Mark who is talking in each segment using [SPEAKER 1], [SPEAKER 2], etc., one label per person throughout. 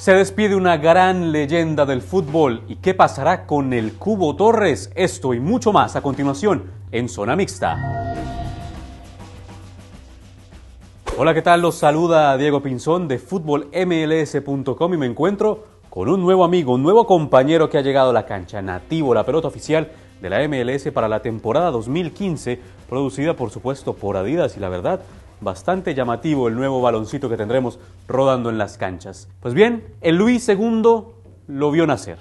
[SPEAKER 1] Se despide una gran leyenda del fútbol. ¿Y qué pasará con el Cubo Torres? Esto y mucho más a continuación en Zona Mixta. Hola, ¿qué tal? Los saluda Diego Pinzón de FútbolMLS.com y me encuentro con un nuevo amigo, un nuevo compañero que ha llegado a la cancha, nativo, la pelota oficial de la MLS para la temporada 2015, producida por supuesto por Adidas y la verdad bastante llamativo el nuevo baloncito que tendremos rodando en las canchas. Pues bien, el Luis II lo vio nacer.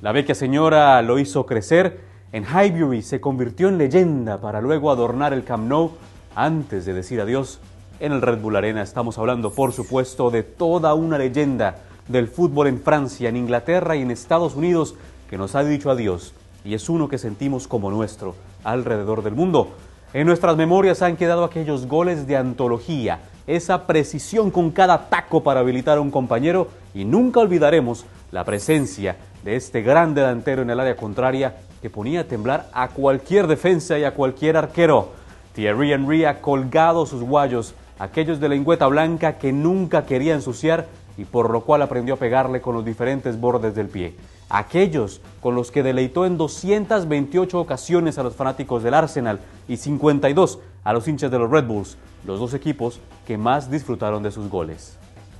[SPEAKER 1] La vecchia señora lo hizo crecer. En Highbury se convirtió en leyenda para luego adornar el Camp Nou antes de decir adiós. En el Red Bull Arena estamos hablando, por supuesto, de toda una leyenda del fútbol en Francia, en Inglaterra y en Estados Unidos que nos ha dicho adiós y es uno que sentimos como nuestro alrededor del mundo. En nuestras memorias han quedado aquellos goles de antología, esa precisión con cada taco para habilitar a un compañero y nunca olvidaremos la presencia de este gran delantero en el área contraria que ponía a temblar a cualquier defensa y a cualquier arquero. Thierry Henry ha colgado sus guayos, aquellos de lengüeta blanca que nunca quería ensuciar y por lo cual aprendió a pegarle con los diferentes bordes del pie aquellos con los que deleitó en 228 ocasiones a los fanáticos del Arsenal y 52 a los hinchas de los Red Bulls, los dos equipos que más disfrutaron de sus goles.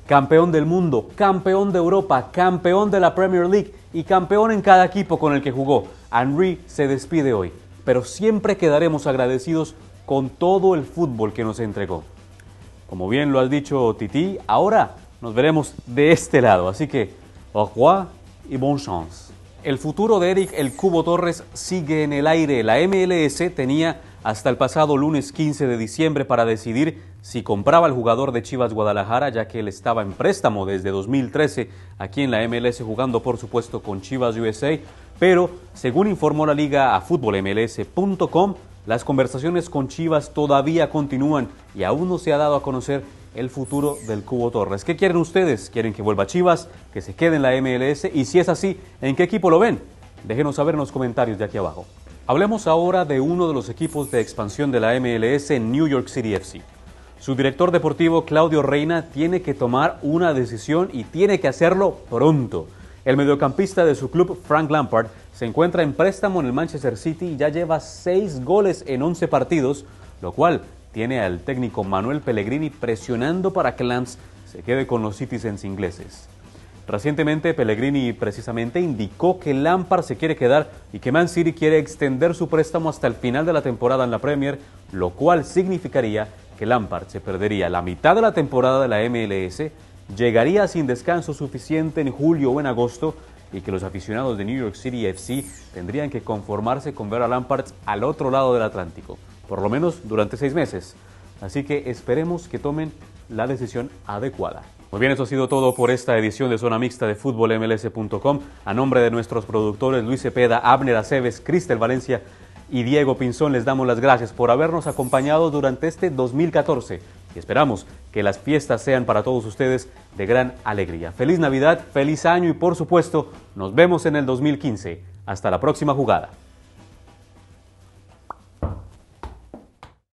[SPEAKER 1] Campeón del mundo, campeón de Europa, campeón de la Premier League y campeón en cada equipo con el que jugó, Henry se despide hoy, pero siempre quedaremos agradecidos con todo el fútbol que nos entregó. Como bien lo has dicho Titi, ahora nos veremos de este lado, así que au revoir y bon chance. El futuro de Eric El Cubo Torres sigue en el aire. La MLS tenía hasta el pasado lunes 15 de diciembre para decidir si compraba al jugador de Chivas Guadalajara, ya que él estaba en préstamo desde 2013 aquí en la MLS jugando por supuesto con Chivas USA, pero según informó la liga a futbolmls.com, las conversaciones con Chivas todavía continúan y aún no se ha dado a conocer el futuro del Cubo Torres. ¿Qué quieren ustedes? ¿Quieren que vuelva Chivas? ¿Que se quede en la MLS? Y si es así, ¿en qué equipo lo ven? Déjenos saber en los comentarios de aquí abajo. Hablemos ahora de uno de los equipos de expansión de la MLS, New York City FC. Su director deportivo Claudio Reina tiene que tomar una decisión y tiene que hacerlo pronto. El mediocampista de su club, Frank Lampard, se encuentra en préstamo en el Manchester City y ya lleva 6 goles en 11 partidos, lo cual tiene al técnico Manuel Pellegrini presionando para que Lance se quede con los Citizens ingleses. Recientemente, Pellegrini precisamente indicó que Lampard se quiere quedar y que Man City quiere extender su préstamo hasta el final de la temporada en la Premier, lo cual significaría que Lampard se perdería la mitad de la temporada de la MLS, llegaría sin descanso suficiente en julio o en agosto y que los aficionados de New York City FC tendrían que conformarse con ver a Lampard al otro lado del Atlántico por lo menos durante seis meses. Así que esperemos que tomen la decisión adecuada. Muy bien, eso ha sido todo por esta edición de Zona Mixta de Fútbol MLS.com. A nombre de nuestros productores Luis Cepeda, Abner Aceves, Cristel Valencia y Diego Pinzón, les damos las gracias por habernos acompañado durante este 2014 y esperamos que las fiestas sean para todos ustedes de gran alegría. Feliz Navidad, feliz año y por supuesto, nos vemos en el 2015. Hasta la próxima jugada.